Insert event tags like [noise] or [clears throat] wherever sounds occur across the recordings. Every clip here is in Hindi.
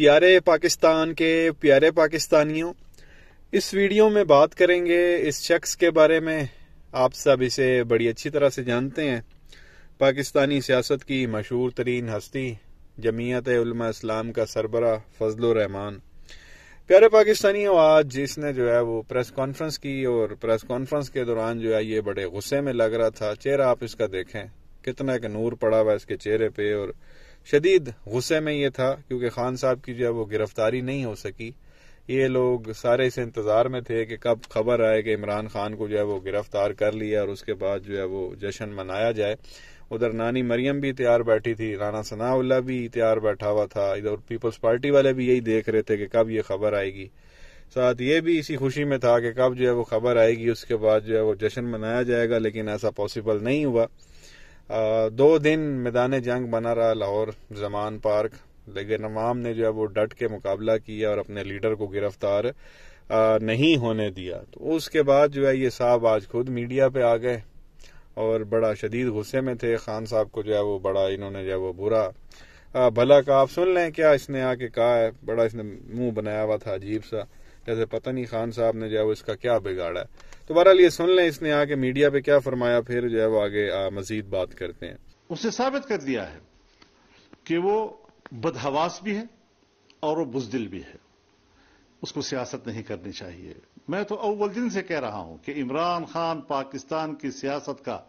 प्यारे पाकिस्तान के प्यारे पाकिस्तानियों इस वीडियो में बात करेंगे इस शख्स के बारे में आप सब इसे बड़ी अच्छी तरह से जानते हैं पाकिस्तानी सियासत की मशहूर तरीन हस्ती जमीयत इस्लाम का सरबरा फजल रहमान प्यारे पाकिस्तानियों आज जिसने जो है वो प्रेस कॉन्फ्रेंस की और प्रेस कॉन्फ्रेंस के दौरान जो है ये बड़े गुस्से में लग रहा था चेहरा आप इसका देखें कितना एक नूर पड़ा हुआ इसके चेहरे पे और शदीद गुस्से में ये था क्योंकि खान साहब की जो है वो गिरफ्तारी नहीं हो सकी ये लोग सारे इस इंतज़ार में थे कि कब खबर आए कि इमरान खान को जो है वो गिरफ्तार कर लिया और उसके बाद जो है वो जश्न मनाया जाए उधर नानी मरियम भी तैयार बैठी थी राना सनाउल्ला भी तैयार बैठा हुआ था इधर पीपल्स पार्टी वाले भी यही देख रहे थे कि कब ये खबर आएगी साथ ये भी इसी खुशी में था कि कब जो है वो खबर आएगी उसके बाद जो है वो जश्न मनाया जाएगा लेकिन ऐसा पॉसिबल नहीं हुआ दो दिन मैदान जंग बना रहा लाहौर जमान पार्क लेकिन अवाम ने जो है वो डट के मुकाबला किया और अपने लीडर को गिरफ्तार नहीं होने दिया तो उसके बाद जो है ये साहब आज खुद मीडिया पे आ गए और बड़ा शदीद गुस्से में थे खान साहब को जो है वो बड़ा इन्होंने जो है वो बुरा भला का आप सुन लें क्या इसने आके कहा है बड़ा इसने मुंह बनाया हुआ था अजीब सा जैसे पता नहीं खान साहब ने जो है वो इसका क्या बिगाड़ा है तो बहरहाल ये सुन लें इसने आके मीडिया पे क्या फरमाया फिर जो है वो आगे मजीद बात करते हैं उसने साबित कर दिया है कि वो बदहवास भी है और वो बुजदिल भी है उसको सियासत नहीं करनी चाहिए मैं तो अव्वल दिन से कह रहा हूं कि इमरान खान पाकिस्तान की सियासत का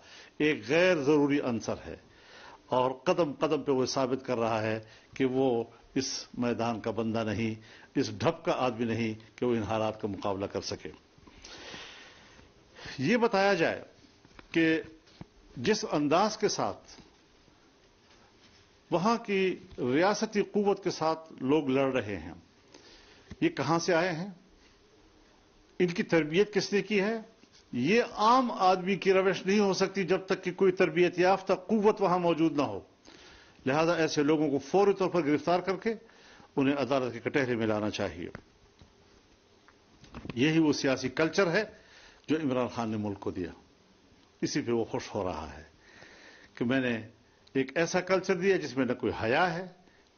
एक गैर जरूरी अंसर है और कदम कदम पे वो साबित कर रहा है कि वो इस मैदान का बंदा नहीं इस ढप का आदमी नहीं कि वो इन हालात का मुकाबला कर सके ये बताया जाए कि जिस अंदाज के साथ वहां की रियासती कुवत के साथ लोग लड़ रहे हैं ये कहां से आए हैं इनकी तरबियत किसने की है ये आम आदमी की रविश नहीं हो सकती जब तक कि कोई तरबियत याफ्ता कुत वहां मौजूद ना हो लिहाजा ऐसे लोगों को फौरी तौर पर गिरफ्तार करके उन्हें अदालत के कटहरे में लाना चाहिए यही वो सियासी कल्चर है जो इमरान खान ने मुल्क को दिया इसी पर वो खुश हो रहा है कि मैंने एक ऐसा कल्चर दिया जिसमें न कोई हया है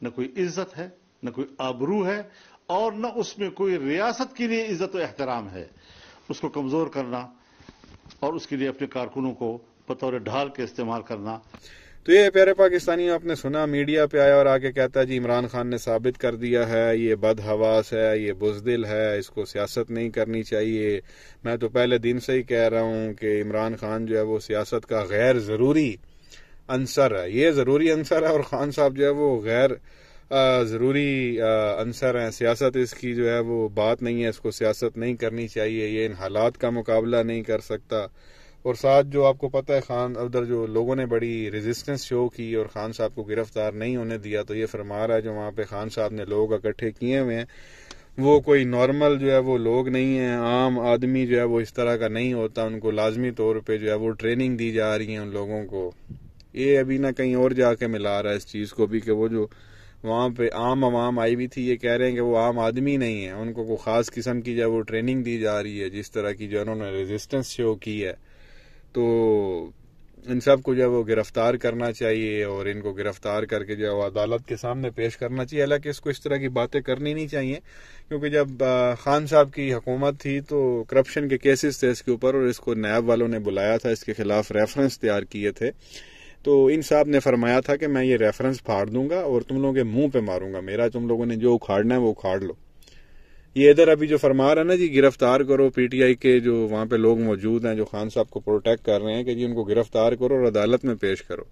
न कोई इज्जत है न कोई आबरू है और न उसमें कोई रियासत के लिए इज्जत एहतराम है उसको कमजोर करना और उसके लिए अपने कारकुनों को बतौर ढाल के इस्तेमाल करना तो ये प्यारे पाकिस्तानी आपने सुना मीडिया पे आया और आके कहता है जी इमरान खान ने साबित कर दिया है ये बदहवास है ये बुजदिल है इसको सियासत नहीं करनी चाहिए मैं तो पहले दिन से ही कह रहा हूं कि इमरान खान जो है वो सियासत का गैर ज़रूरी अंसर है ये ज़रूरी अंसर है और खान साहब जो है वो गैर ज़रूरी अंसर हैं सियासत इसकी जो है वो बात नहीं है इसको सियासत नहीं करनी चाहिए ये इन हालात का मुकाबला नहीं कर सकता और साथ जो आपको पता है खान उधर जो लोगों ने बड़ी रेजिस्टेंस शो की और खान साहब को गिरफ्तार नहीं होने दिया तो ये फरमा रहा है जो वहाँ पे खान साहब ने लोग इकट्ठे किए हुए हैं वो कोई नॉर्मल जो है वो लोग नहीं है आम आदमी जो है वो इस तरह का नहीं होता उनको लाजमी तौर पर जो है वो ट्रेनिंग दी जा रही है उन लोगों को ये अभी ना कहीं और जाके मिला रहा है इस चीज़ को भी कि वो जो वहाँ पे आम आवाम आई भी थी ये कह रहे हैं कि वो आम आदमी नहीं है उनको को ख़ास किस्म की जो वो ट्रेनिंग दी जा रही है जिस तरह की जो उन्होंने रेजिस्टेंस शो की है तो इन सब को जब वो गिरफ्तार करना चाहिए और इनको गिरफ्तार करके जो अदालत के सामने पेश करना चाहिए हालांकि इसको इस तरह की बातें करनी नहीं चाहिए क्योंकि जब खान साहब की हुकूमत थी तो करप्शन के केसेस थे इसके ऊपर और इसको नैब वालों ने बुलाया था इसके खिलाफ रेफरेंस तैयार किए थे तो इन साहब ने फरमाया था कि मैं ये रेफरेंस फाड़ दूंगा और तुम लोगों के मुंह पे मारूंगा मेरा तुम लोगों ने जो उखाड़ना है वो उखाड़ लो ये इधर अभी जो फरमा रहा है ना जी गिरफ्तार करो पीटीआई के जो वहां पे लोग मौजूद हैं जो खान साहब को प्रोटेक्ट कर रहे हैं कि जी उनको गिरफ्तार करो और अदालत में पेश करो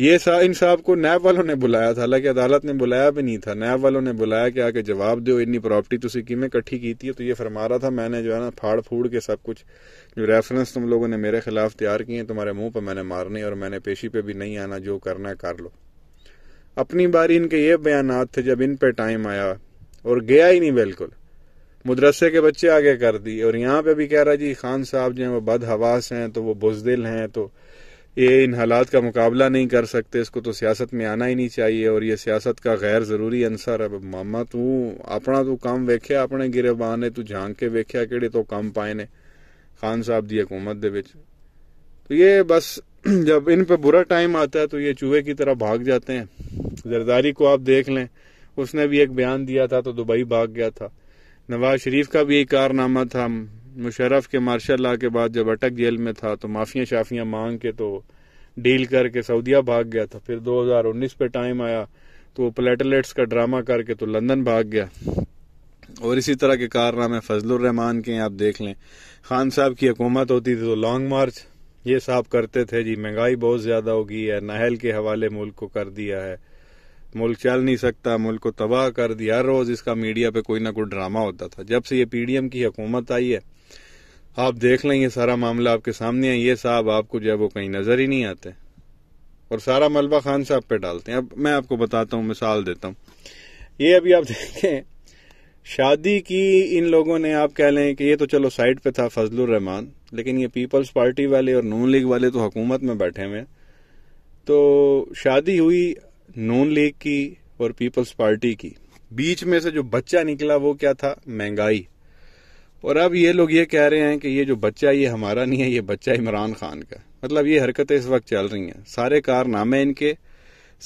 ये सा, इन साहब को नैब वालों ने बुलाया था हालांकि अदालत ने बुलाया भी नहीं था नैब वालों ने बुलाया कि आके जवाब दो इतनी प्रॉपर्टी तुम किमें इकट्ठी की थी तो ये फरमा रहा था मैंने जो है ना फाड़ फूड़ के सब कुछ जो रेफरेंस तुम लोगों ने मेरे खिलाफ तैयार किए हैं तुम्हारे मुंह पर मैंने मारने और मैंने पेशी पे भी नहीं आना जो करना है कर लो अपनी बारी इनके ये बयान थे जब इन पर टाइम आया और गया ही नहीं बिल्कुल मदरसे के बच्चे आगे कर दिए और यहाँ पे भी कह रहा जी खान साहब जो है वो बदहवास हैं तो वो बुजदिल हैं तो ये इन हालात का मुकाबला नहीं कर सकते इसको तो सियासत में आना ही नहीं चाहिए और ये सियासत का गैर ज़रूरी अंसर है मामा तू अपना तू तो काम वेख्या अपने गिरेबान ने तू झांक के वेख्या केड़े तो काम पाए ने खान साहब की हुकूमत दे विच तो ये बस [clears throat] जब इन पे बुरा टाइम आता है तो ये चूहे की तरह भाग जाते हैं जरदारी को आप देख लें उसने भी एक बयान दिया था तो दुबई भाग गया था नवाज शरीफ का भी एक कारनामा था मुशरफ के मार्शल ला के बाद जब अटक जेल में था तो माफिया शाफिया मांग के तो डील करके सऊदिया भाग गया था फिर 2019 पे टाइम आया तो वो प्लेटलेट्स का ड्रामा करके तो लंदन भाग गया और इसी तरह के कारनामे रहमान के आप देख लें खान साहब की हकूमत होती थी तो लॉन्ग मार्च ये साहब करते थे जी महंगाई बहुत ज़्यादा होगी है नहल के हवाले मुल्क को कर दिया है मुल्क चल नहीं सकता मुल्क को तबाह कर दिया हर रोज़ इसका मीडिया पे कोई ना कोई ड्रामा होता था जब से ये पीडीएम की हुकूमत आई है आप देख लें ये सारा मामला आपके सामने है ये साहब आपको जो है वो कहीं नजर ही नहीं आते और सारा मलबा खान साहब पे डालते हैं अब मैं आपको बताता हूँ मिसाल देता हूँ ये अभी आप [laughs] देखें शादी की इन लोगों ने आप कह लें कि ये तो चलो साइड पे था फजलुर रहमान लेकिन ये पीपल्स पार्टी वाले और नून लीग वाले तो हुकूमत में बैठे हुए तो शादी हुई नून लीग की और पीपल्स पार्टी की बीच में से जो बच्चा निकला वो क्या था महंगाई और अब ये लोग ये कह रहे हैं कि ये जो बच्चा ये हमारा नहीं है ये बच्चा इमरान खान का मतलब ये हरकतें इस वक्त चल रही हैं सारे कारनामे इनके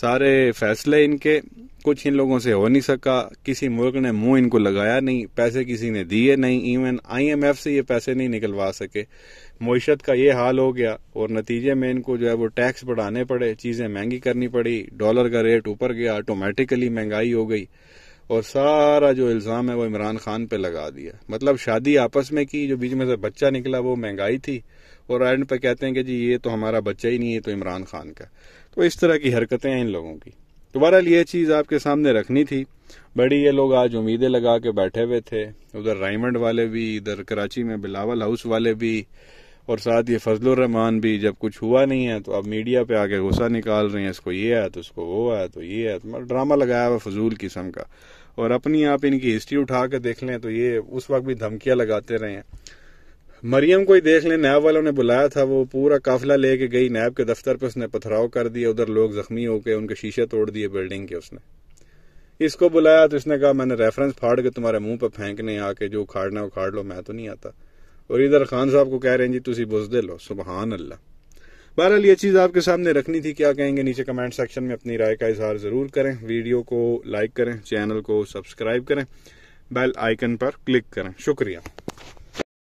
सारे फैसले इनके कुछ इन लोगों से हो नहीं सका किसी मुल्क ने मुंह इनको लगाया नहीं पैसे किसी ने दिए नहीं इवन आईएमएफ से ये पैसे नहीं निकलवा सके मीशत का ये हाल हो गया और नतीजे में इनको जो है वो टैक्स बढ़ाने पड़े चीज़ें महंगी करनी पड़ी डॉलर का रेट ऊपर गया ऑटोमेटिकली महंगाई हो गई और सारा जो इल्ज़ाम है वो इमरान खान पे लगा दिया मतलब शादी आपस में की जो बीच में से बच्चा निकला वो महंगाई थी और एंड पे कहते हैं कि जी ये तो हमारा बच्चा ही नहीं है तो इमरान खान का तो इस तरह की हरकतें हैं इन लोगों की तो बहरहाल ये चीज़ आपके सामने रखनी थी बड़ी ये लोग आज उम्मीदें लगा के बैठे हुए थे उधर रायमंड वाले भी इधर कराची में बिलावल हाउस वाले भी और साथ ये फजलरहमान भी जब कुछ हुआ नहीं है तो अब मीडिया पे आके गुस्सा निकाल रहे हैं इसको ये है तो उसको वो है तो ये है तो मतलब ड्रामा लगाया हुआ फजूल किस्म का और अपनी आप इनकी हिस्ट्री उठा के देख लें तो ये उस वक्त भी धमकियां लगाते रहे हैं मरियम को ही देख लें नैब वालों ने बुलाया था वो पूरा काफिला लेके गई नैब के दफ्तर पे उसने पथराव कर दिया उधर लोग जख्मी होके उनके शीशे तोड़ दिए बिल्डिंग के उसने इसको बुलाया तो इसने कहा मैंने रेफरेंस फाड़ के तुम्हारे मुंह पर फेंकने आके जो उखाड़ना उखाड़ लो मैं तो नहीं आता और इधर खान साहब को कह रहे हैं जी तुम दे लो सुबहान अल्लाह बहरहाल ये चीज़ आपके सामने रखनी थी क्या कहेंगे नीचे कमेंट सेक्शन में अपनी राय का इजहार ज़रूर करें वीडियो को लाइक करें चैनल को सब्सक्राइब करें बेल आइकन पर क्लिक करें शुक्रिया